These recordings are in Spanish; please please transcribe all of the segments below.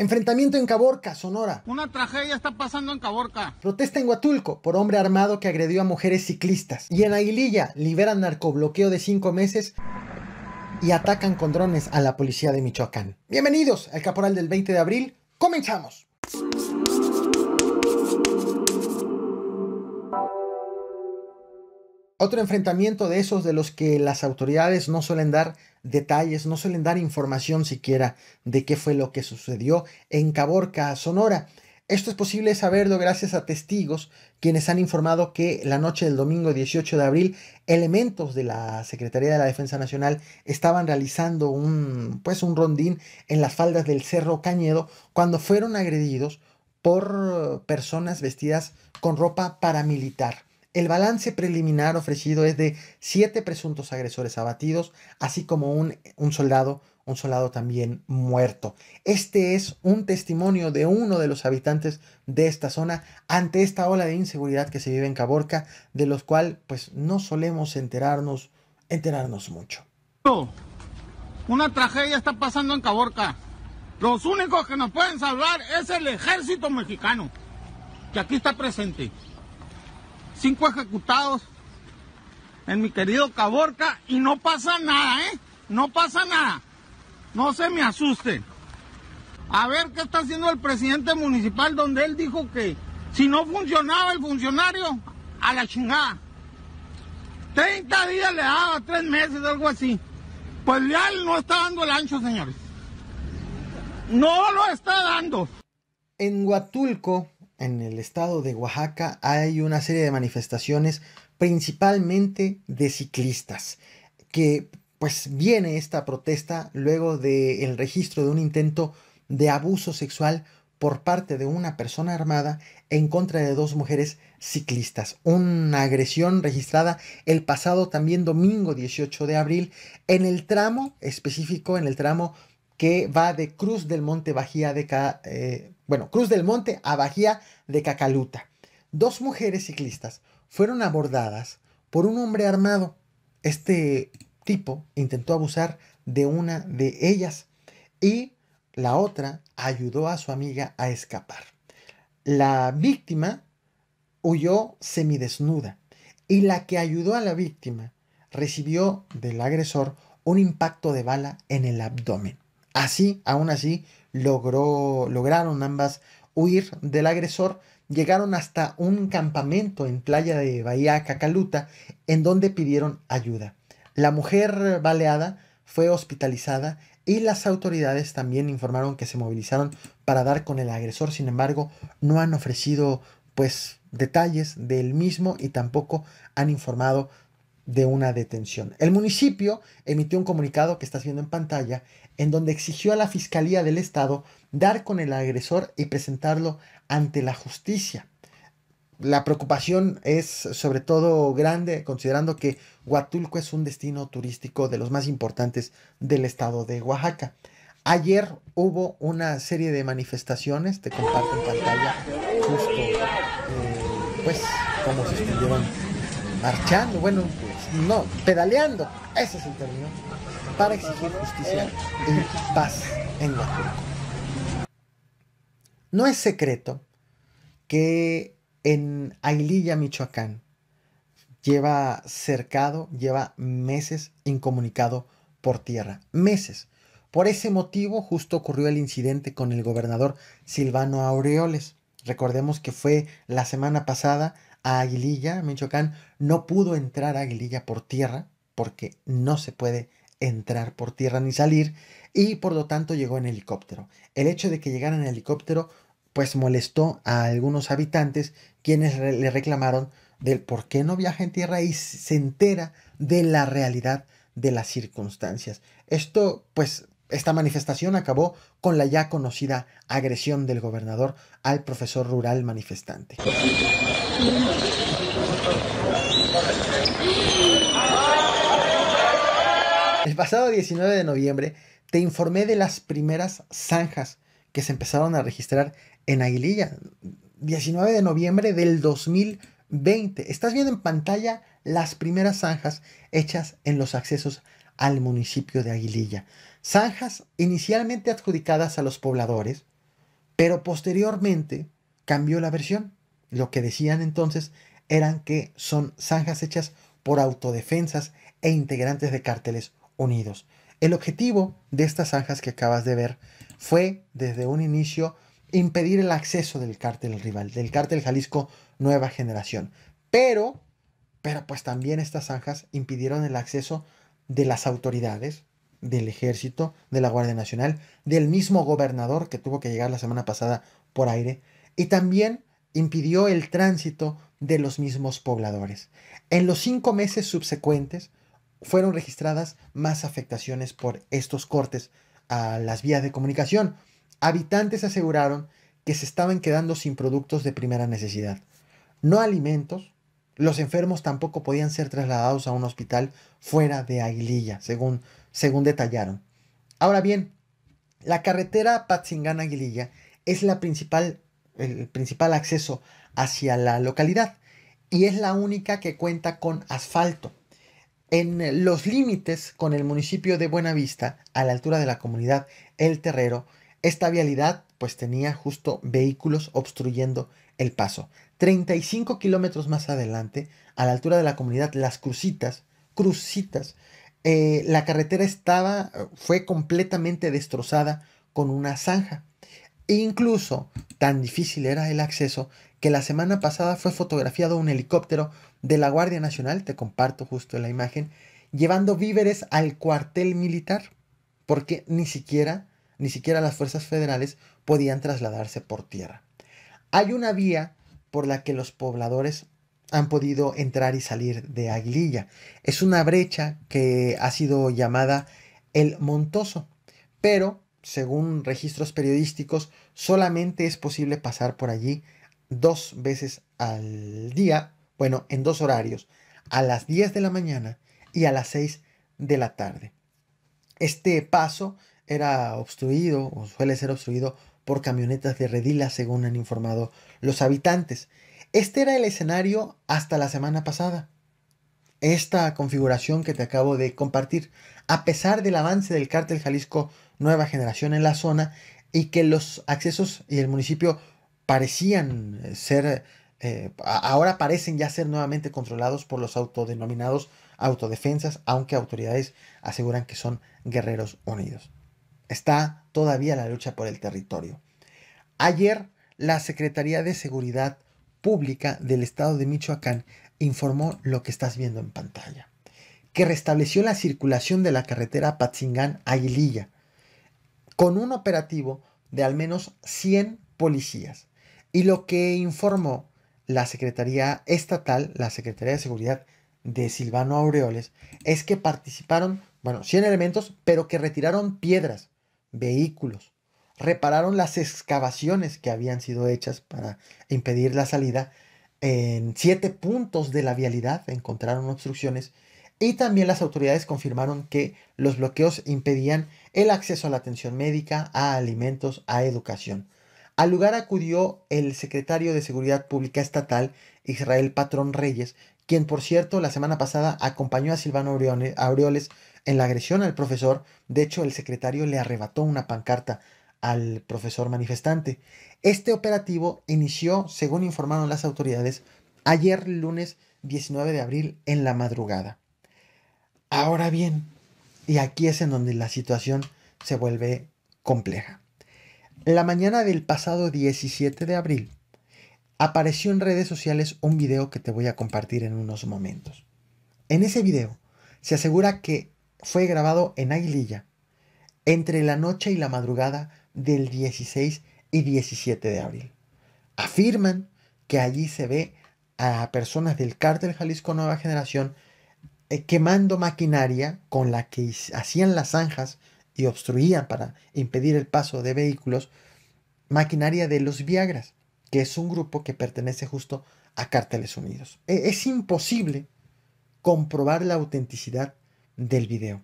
Enfrentamiento en Caborca, Sonora. Una tragedia está pasando en Caborca. Protesta en Huatulco por hombre armado que agredió a mujeres ciclistas. Y en Aguililla liberan narcobloqueo de cinco meses y atacan con drones a la policía de Michoacán. Bienvenidos al Caporal del 20 de abril. ¡Comenzamos! Otro enfrentamiento de esos de los que las autoridades no suelen dar detalles, no suelen dar información siquiera de qué fue lo que sucedió en Caborca, Sonora. Esto es posible saberlo gracias a testigos quienes han informado que la noche del domingo 18 de abril elementos de la Secretaría de la Defensa Nacional estaban realizando un pues un rondín en las faldas del Cerro Cañedo cuando fueron agredidos por personas vestidas con ropa paramilitar. El balance preliminar ofrecido es de siete presuntos agresores abatidos, así como un, un soldado un soldado también muerto. Este es un testimonio de uno de los habitantes de esta zona ante esta ola de inseguridad que se vive en Caborca, de los cuales pues no solemos enterarnos, enterarnos mucho. Una tragedia está pasando en Caborca. Los únicos que nos pueden salvar es el ejército mexicano, que aquí está presente cinco ejecutados en mi querido Caborca y no pasa nada, ¿eh? No pasa nada. No se me asusten. A ver qué está haciendo el presidente municipal donde él dijo que si no funcionaba el funcionario, a la chingada. 30 días le daba, tres meses, algo así. Pues ya él no está dando el ancho, señores. No lo está dando. En Huatulco, en el estado de Oaxaca hay una serie de manifestaciones principalmente de ciclistas, que pues viene esta protesta luego del registro de un intento de abuso sexual por parte de una persona armada en contra de dos mujeres ciclistas. Una agresión registrada el pasado también domingo 18 de abril en el tramo específico, en el tramo que va de Cruz del Monte Bajía de, eh, bueno, Cruz del Monte a de Cacaluta. Dos mujeres ciclistas fueron abordadas por un hombre armado. Este tipo intentó abusar de una de ellas y la otra ayudó a su amiga a escapar. La víctima huyó semidesnuda y la que ayudó a la víctima recibió del agresor un impacto de bala en el abdomen. Así, aún así, logró, lograron ambas huir del agresor, llegaron hasta un campamento en playa de Bahía Cacaluta, en donde pidieron ayuda. La mujer baleada fue hospitalizada y las autoridades también informaron que se movilizaron para dar con el agresor, sin embargo, no han ofrecido pues detalles del mismo y tampoco han informado de una detención. El municipio emitió un comunicado que estás viendo en pantalla en donde exigió a la Fiscalía del Estado dar con el agresor y presentarlo ante la justicia. La preocupación es sobre todo grande considerando que Huatulco es un destino turístico de los más importantes del estado de Oaxaca. Ayer hubo una serie de manifestaciones, te comparto en pantalla justo eh, pues cómo se estuvieron marchando, bueno, no, pedaleando, ese es el término, para exigir justicia y paz en Huatulco. No es secreto que en Aguililla, Michoacán, lleva cercado, lleva meses incomunicado por tierra, meses. Por ese motivo justo ocurrió el incidente con el gobernador Silvano Aureoles. Recordemos que fue la semana pasada a Aguililla, Michoacán, no pudo entrar a Aguililla por tierra porque no se puede entrar por tierra ni salir y por lo tanto llegó en helicóptero. El hecho de que llegara en helicóptero pues molestó a algunos habitantes quienes le reclamaron del por qué no viaja en tierra y se entera de la realidad de las circunstancias. Esto pues esta manifestación acabó con la ya conocida agresión del gobernador al profesor rural manifestante el pasado 19 de noviembre te informé de las primeras zanjas que se empezaron a registrar en Aguililla. 19 de noviembre del 2020. Estás viendo en pantalla las primeras zanjas hechas en los accesos al municipio de Aguililla. Zanjas inicialmente adjudicadas a los pobladores, pero posteriormente cambió la versión. Lo que decían entonces eran que son zanjas hechas por autodefensas e integrantes de cárteles Unidos. El objetivo de estas zanjas que acabas de ver fue, desde un inicio, impedir el acceso del cártel rival, del cártel Jalisco Nueva Generación. Pero, pero pues también estas zanjas impidieron el acceso de las autoridades, del ejército, de la Guardia Nacional, del mismo gobernador que tuvo que llegar la semana pasada por aire, y también impidió el tránsito de los mismos pobladores. En los cinco meses subsecuentes, fueron registradas más afectaciones por estos cortes a las vías de comunicación. Habitantes aseguraron que se estaban quedando sin productos de primera necesidad. No alimentos, los enfermos tampoco podían ser trasladados a un hospital fuera de Aguililla, según, según detallaron. Ahora bien, la carretera Patzingán-Aguililla es principal, el principal acceso hacia la localidad y es la única que cuenta con asfalto en los límites con el municipio de Buenavista, a la altura de la comunidad El Terrero, esta vialidad pues tenía justo vehículos obstruyendo el paso. 35 kilómetros más adelante, a la altura de la comunidad Las Crucitas, Crucitas, eh, la carretera estaba, fue completamente destrozada con una zanja. E incluso tan difícil era el acceso que la semana pasada fue fotografiado un helicóptero de la Guardia Nacional, te comparto justo la imagen, llevando víveres al cuartel militar, porque ni siquiera, ni siquiera las fuerzas federales podían trasladarse por tierra. Hay una vía por la que los pobladores han podido entrar y salir de Aguililla. Es una brecha que ha sido llamada el Montoso, pero según registros periodísticos, solamente es posible pasar por allí dos veces al día bueno, en dos horarios, a las 10 de la mañana y a las 6 de la tarde. Este paso era obstruido o suele ser obstruido por camionetas de redila, según han informado los habitantes. Este era el escenario hasta la semana pasada. Esta configuración que te acabo de compartir, a pesar del avance del cártel Jalisco Nueva Generación en la zona y que los accesos y el municipio parecían ser eh, ahora parecen ya ser nuevamente controlados por los autodenominados autodefensas, aunque autoridades aseguran que son guerreros unidos. Está todavía la lucha por el territorio. Ayer, la Secretaría de Seguridad Pública del Estado de Michoacán informó lo que estás viendo en pantalla, que restableció la circulación de la carretera Patzingán-Aguililla, con un operativo de al menos 100 policías. Y lo que informó la Secretaría Estatal, la Secretaría de Seguridad de Silvano Aureoles, es que participaron, bueno, 100 elementos, pero que retiraron piedras, vehículos, repararon las excavaciones que habían sido hechas para impedir la salida. En siete puntos de la vialidad encontraron obstrucciones y también las autoridades confirmaron que los bloqueos impedían el acceso a la atención médica, a alimentos, a educación. Al lugar acudió el secretario de Seguridad Pública Estatal, Israel Patrón Reyes, quien por cierto la semana pasada acompañó a Silvano Aureoles en la agresión al profesor. De hecho, el secretario le arrebató una pancarta al profesor manifestante. Este operativo inició, según informaron las autoridades, ayer lunes 19 de abril en la madrugada. Ahora bien, y aquí es en donde la situación se vuelve compleja. La mañana del pasado 17 de abril apareció en redes sociales un video que te voy a compartir en unos momentos. En ese video se asegura que fue grabado en Aguililla entre la noche y la madrugada del 16 y 17 de abril. Afirman que allí se ve a personas del cártel Jalisco Nueva Generación eh, quemando maquinaria con la que hacían las zanjas y obstruían para impedir el paso de vehículos, maquinaria de los Viagras, que es un grupo que pertenece justo a Cárteles Unidos. E, es imposible comprobar la autenticidad del video.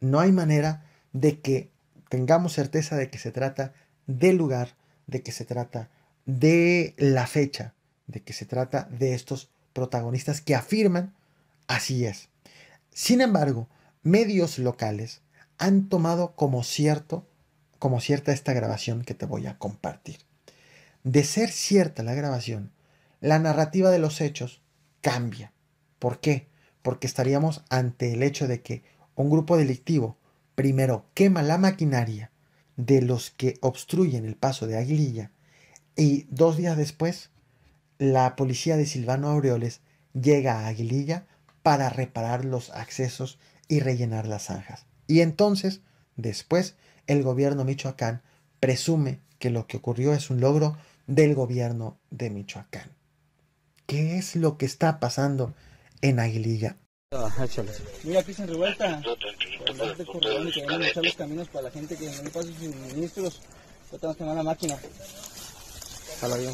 No hay manera de que tengamos certeza de que se trata del lugar, de que se trata de la fecha, de que se trata de estos protagonistas que afirman así es. Sin embargo, medios locales han tomado como cierto, como cierta esta grabación que te voy a compartir. De ser cierta la grabación, la narrativa de los hechos cambia. ¿Por qué? Porque estaríamos ante el hecho de que un grupo delictivo primero quema la maquinaria de los que obstruyen el paso de Aguililla y dos días después la policía de Silvano Aureoles llega a Aguililla para reparar los accesos y rellenar las zanjas. Y entonces, después, el gobierno Michoacán presume que lo que ocurrió es un logro del gobierno de Michoacán. ¿Qué es lo que está pasando en Aguililla? Ah, Mira, aquí se revuelta. que echar los caminos para la gente que no pasa sin ministros. Yo tengo que la máquina. A ver,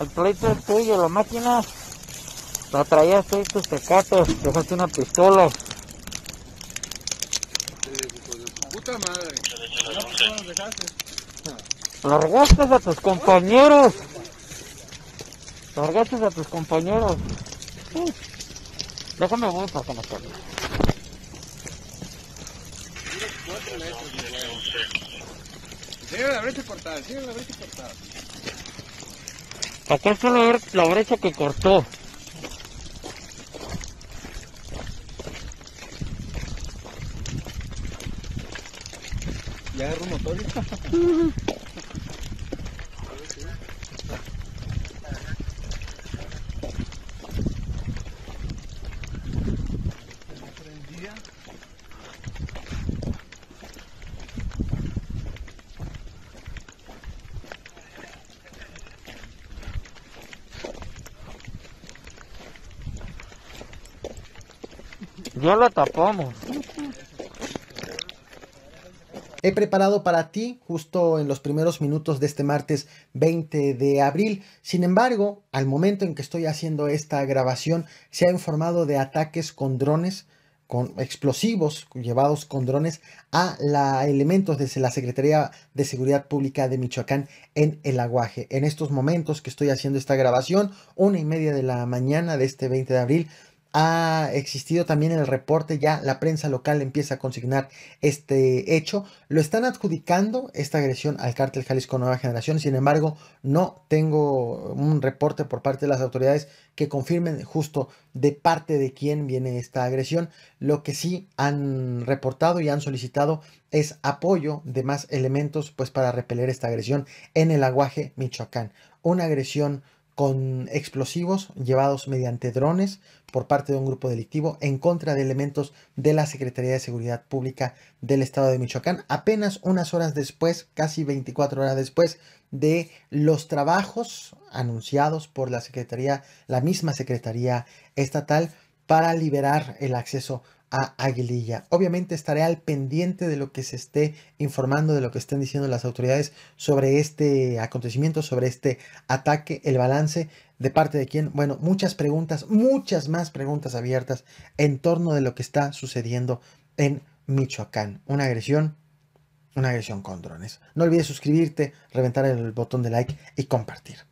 El proyecto es tuyo, la máquina. La traías tú tus pecatos, dejaste una pistola. Sí, Puta madre. Largaste a tus compañeros. Largaste a tus compañeros. Sí. Déjame voy para que no te Debe la brecha cortada, debe la brecha cortada. ¿Para qué fue la brecha que cortó? motor. No ¿eh? lo tapamos he preparado para ti justo en los primeros minutos de este martes 20 de abril. Sin embargo, al momento en que estoy haciendo esta grabación, se ha informado de ataques con drones con explosivos llevados con drones a la, elementos desde la Secretaría de Seguridad Pública de Michoacán en el aguaje. En estos momentos que estoy haciendo esta grabación, una y media de la mañana de este 20 de abril, ha existido también el reporte, ya la prensa local empieza a consignar este hecho. Lo están adjudicando esta agresión al cártel Jalisco Nueva Generación, sin embargo, no tengo un reporte por parte de las autoridades que confirmen justo de parte de quién viene esta agresión. Lo que sí han reportado y han solicitado es apoyo de más elementos pues para repeler esta agresión en el aguaje Michoacán. Una agresión con explosivos llevados mediante drones por parte de un grupo delictivo en contra de elementos de la Secretaría de Seguridad Pública del Estado de Michoacán, apenas unas horas después, casi 24 horas después de los trabajos anunciados por la Secretaría, la misma Secretaría Estatal para liberar el acceso a Aguililla. Obviamente estaré al pendiente de lo que se esté informando, de lo que estén diciendo las autoridades sobre este acontecimiento, sobre este ataque, el balance de parte de quién. Bueno, muchas preguntas, muchas más preguntas abiertas en torno de lo que está sucediendo en Michoacán. Una agresión, una agresión con drones. No olvides suscribirte, reventar el botón de like y compartir.